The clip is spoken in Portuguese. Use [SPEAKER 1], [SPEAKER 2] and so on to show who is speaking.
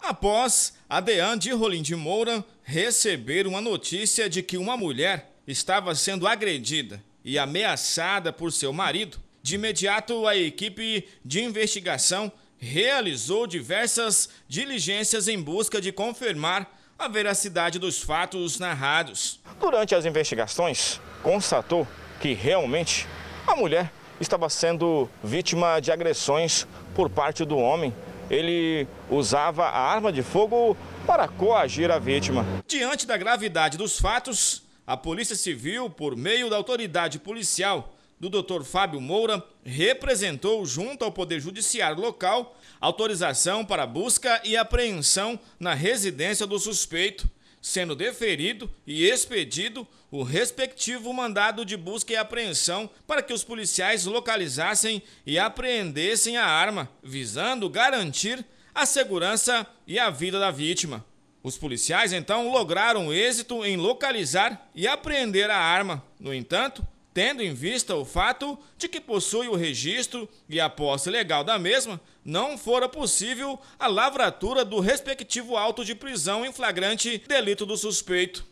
[SPEAKER 1] após a Deane de Rolim de Moura receber uma notícia de que uma mulher estava sendo agredida e ameaçada por seu marido, de imediato a equipe de investigação realizou diversas diligências em busca de confirmar a veracidade dos fatos narrados. Durante as investigações, constatou que realmente a mulher estava sendo vítima de agressões por parte do homem ele usava a arma de fogo para coagir a vítima. Diante da gravidade dos fatos, a Polícia Civil, por meio da autoridade policial do Dr. Fábio Moura, representou junto ao Poder Judiciário local autorização para busca e apreensão na residência do suspeito sendo deferido e expedido o respectivo mandado de busca e apreensão para que os policiais localizassem e apreendessem a arma, visando garantir a segurança e a vida da vítima. Os policiais então lograram êxito em localizar e apreender a arma. No entanto, tendo em vista o fato de que possui o registro e a posse legal da mesma, não fora possível a lavratura do respectivo auto de prisão em flagrante delito do suspeito.